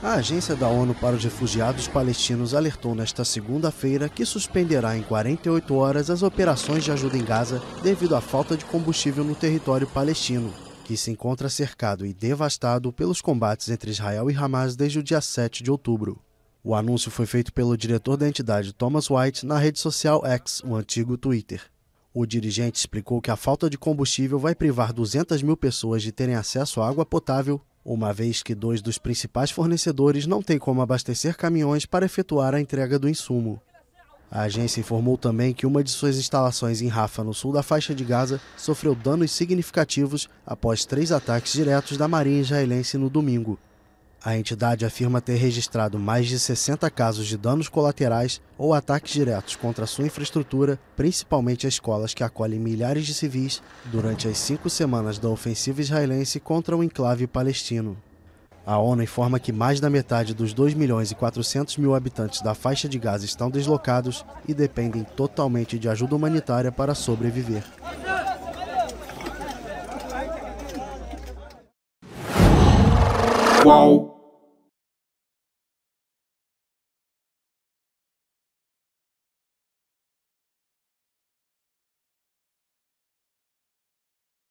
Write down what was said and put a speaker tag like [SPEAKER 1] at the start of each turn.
[SPEAKER 1] A Agência da ONU para os Refugiados Palestinos alertou nesta segunda-feira que suspenderá em 48 horas as operações de ajuda em Gaza devido à falta de combustível no território palestino, que se encontra cercado e devastado pelos combates entre Israel e Hamas desde o dia 7 de outubro. O anúncio foi feito pelo diretor da entidade Thomas White na rede social X, o antigo Twitter. O dirigente explicou que a falta de combustível vai privar 200 mil pessoas de terem acesso à água potável uma vez que dois dos principais fornecedores não têm como abastecer caminhões para efetuar a entrega do insumo. A agência informou também que uma de suas instalações em Rafa, no sul da faixa de Gaza, sofreu danos significativos após três ataques diretos da Marinha israelense no domingo. A entidade afirma ter registrado mais de 60 casos de danos colaterais ou ataques diretos contra sua infraestrutura, principalmente as escolas que acolhem milhares de civis, durante as cinco semanas da ofensiva israelense contra o enclave palestino. A ONU informa que mais da metade dos 2 milhões e 400 mil habitantes da faixa de Gaza estão deslocados e dependem totalmente de ajuda humanitária para sobreviver.